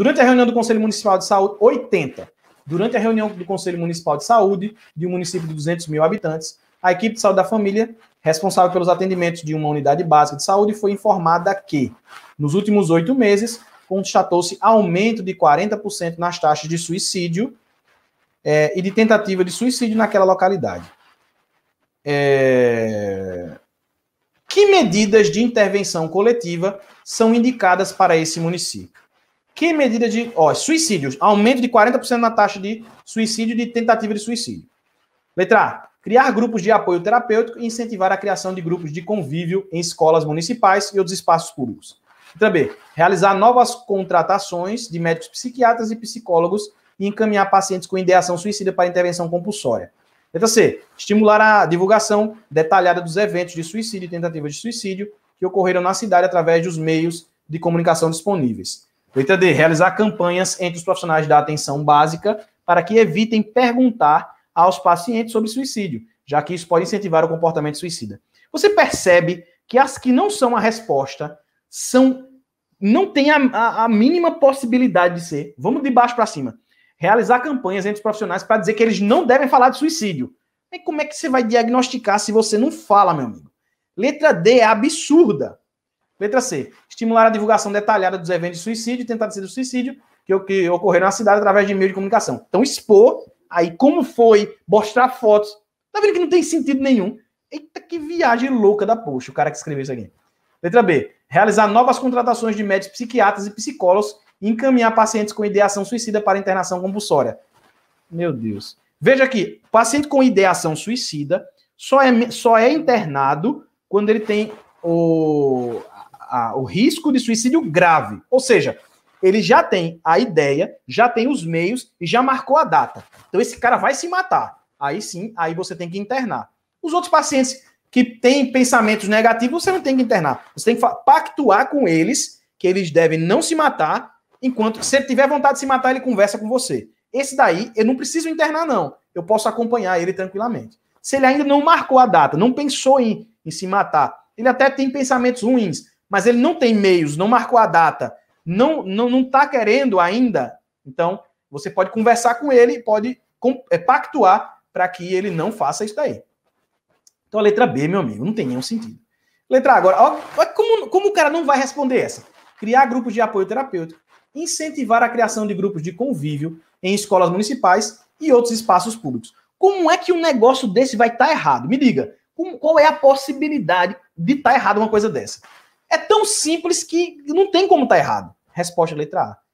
Durante a reunião do Conselho Municipal de Saúde, 80. Durante a reunião do Conselho Municipal de Saúde, de um município de 200 mil habitantes, a equipe de saúde da família, responsável pelos atendimentos de uma unidade básica de saúde, foi informada que, nos últimos oito meses, constatou-se aumento de 40% nas taxas de suicídio é, e de tentativa de suicídio naquela localidade. É... Que medidas de intervenção coletiva são indicadas para esse município? Que medida de. Ó, suicídios. Aumento de 40% na taxa de suicídio, de tentativa de suicídio. Letra A. Criar grupos de apoio terapêutico e incentivar a criação de grupos de convívio em escolas municipais e outros espaços públicos. Letra B. Realizar novas contratações de médicos psiquiatras e psicólogos e encaminhar pacientes com ideação suicida para intervenção compulsória. Letra C. Estimular a divulgação detalhada dos eventos de suicídio e tentativa de suicídio que ocorreram na cidade através dos meios de comunicação disponíveis. Letra é D. Realizar campanhas entre os profissionais da atenção básica para que evitem perguntar aos pacientes sobre suicídio, já que isso pode incentivar o comportamento suicida. Você percebe que as que não são a resposta são não tem a, a, a mínima possibilidade de ser. Vamos de baixo para cima. Realizar campanhas entre os profissionais para dizer que eles não devem falar de suicídio. E como é que você vai diagnosticar se você não fala, meu amigo? Letra D é absurda. Letra C. Estimular a divulgação detalhada dos eventos de suicídio, e tentativa de suicídio que, que ocorreram na cidade através de meio de comunicação. Então, expor aí como foi, mostrar fotos. Tá vendo que não tem sentido nenhum? Eita, que viagem louca da poxa, o cara que escreveu isso aqui. Letra B. Realizar novas contratações de médicos psiquiatras e psicólogos e encaminhar pacientes com ideação suicida para internação compulsória. Meu Deus. Veja aqui, paciente com ideação suicida só é, só é internado quando ele tem o, a, o risco de suicídio grave. Ou seja, ele já tem a ideia, já tem os meios e já marcou a data. Então esse cara vai se matar. Aí sim, aí você tem que internar. Os outros pacientes que têm pensamentos negativos, você não tem que internar. Você tem que pactuar com eles que eles devem não se matar, enquanto se ele tiver vontade de se matar, ele conversa com você. Esse daí, eu não preciso internar não. Eu posso acompanhar ele tranquilamente. Se ele ainda não marcou a data, não pensou em, em se matar, ele até tem pensamentos ruins, mas ele não tem meios, não marcou a data, não não não está querendo ainda. Então você pode conversar com ele, pode é, pactuar para que ele não faça isso daí. Então a letra B, meu amigo, não tem nenhum sentido. Letra A agora, ó, como, como o cara não vai responder essa? Criar grupos de apoio terapêutico, incentivar a criação de grupos de convívio em escolas municipais e outros espaços públicos. Como é que um negócio desse vai estar tá errado? Me diga, como, qual é a possibilidade de estar tá errado uma coisa dessa? É tão simples que não tem como estar tá errado. Resposta letra A.